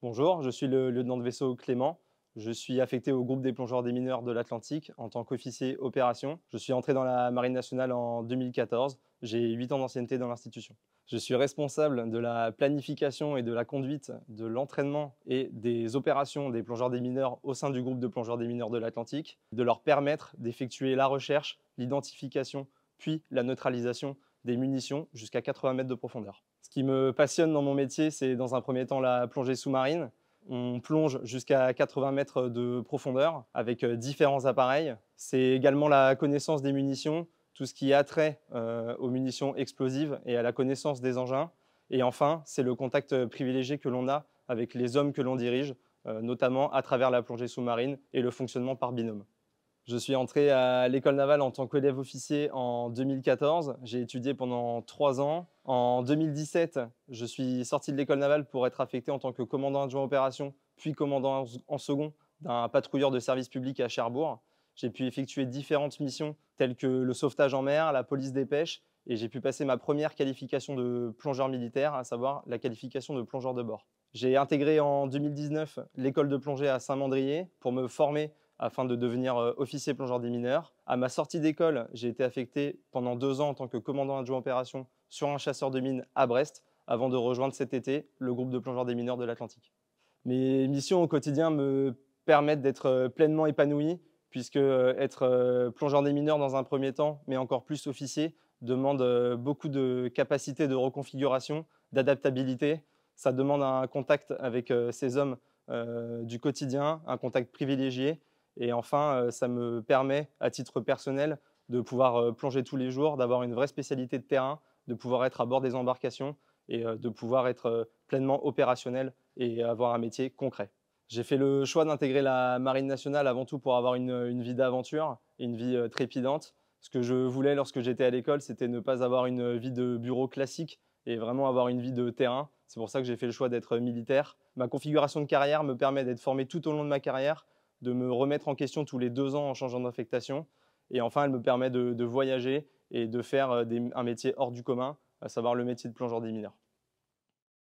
Bonjour, je suis le lieutenant de vaisseau Clément. Je suis affecté au groupe des plongeurs des mineurs de l'Atlantique en tant qu'officier opération. Je suis entré dans la Marine nationale en 2014. J'ai 8 ans d'ancienneté dans l'institution. Je suis responsable de la planification et de la conduite de l'entraînement et des opérations des plongeurs des mineurs au sein du groupe de plongeurs des mineurs de l'Atlantique, de leur permettre d'effectuer la recherche, l'identification, puis la neutralisation des munitions jusqu'à 80 mètres de profondeur. Ce qui me passionne dans mon métier, c'est dans un premier temps la plongée sous-marine. On plonge jusqu'à 80 mètres de profondeur avec euh, différents appareils. C'est également la connaissance des munitions, tout ce qui a trait euh, aux munitions explosives et à la connaissance des engins. Et enfin, c'est le contact privilégié que l'on a avec les hommes que l'on dirige, euh, notamment à travers la plongée sous-marine et le fonctionnement par binôme. Je suis entré à l'école navale en tant qu'élève officier en 2014. J'ai étudié pendant trois ans. En 2017, je suis sorti de l'école navale pour être affecté en tant que commandant adjoint opération, puis commandant en second d'un patrouilleur de service public à Cherbourg. J'ai pu effectuer différentes missions telles que le sauvetage en mer, la police des pêches, et j'ai pu passer ma première qualification de plongeur militaire, à savoir la qualification de plongeur de bord. J'ai intégré en 2019 l'école de plongée à Saint-Mandrier pour me former afin de devenir euh, officier plongeur des mineurs. À ma sortie d'école, j'ai été affecté pendant deux ans en tant que commandant adjoint opération sur un chasseur de mines à Brest, avant de rejoindre cet été le groupe de plongeurs des mineurs de l'Atlantique. Mes missions au quotidien me permettent d'être euh, pleinement épanoui, puisque euh, être plongeur des mineurs dans un premier temps, mais encore plus officier, demande beaucoup de capacités de reconfiguration, d'adaptabilité. Ça demande un contact avec ces hommes du quotidien, un contact privilégié, et enfin, euh, ça me permet, à titre personnel, de pouvoir euh, plonger tous les jours, d'avoir une vraie spécialité de terrain, de pouvoir être à bord des embarcations et euh, de pouvoir être pleinement opérationnel et avoir un métier concret. J'ai fait le choix d'intégrer la Marine nationale avant tout pour avoir une, vie d'aventure, une vie trépidante. Ce que je voulais lorsque j'étais à l'école, c'était ne pas avoir une vie de bureau classique et vraiment avoir une vie de terrain. C'est pour ça que j'ai fait le choix d'être militaire. Ma configuration de carrière me permet d'être formé tout au long de ma carrière de me remettre en question tous les deux ans en changeant d'affectation. Et enfin, elle me permet de, voyager et de faire euh, un métier hors du commun, à savoir le métier de plongeur des mineurs.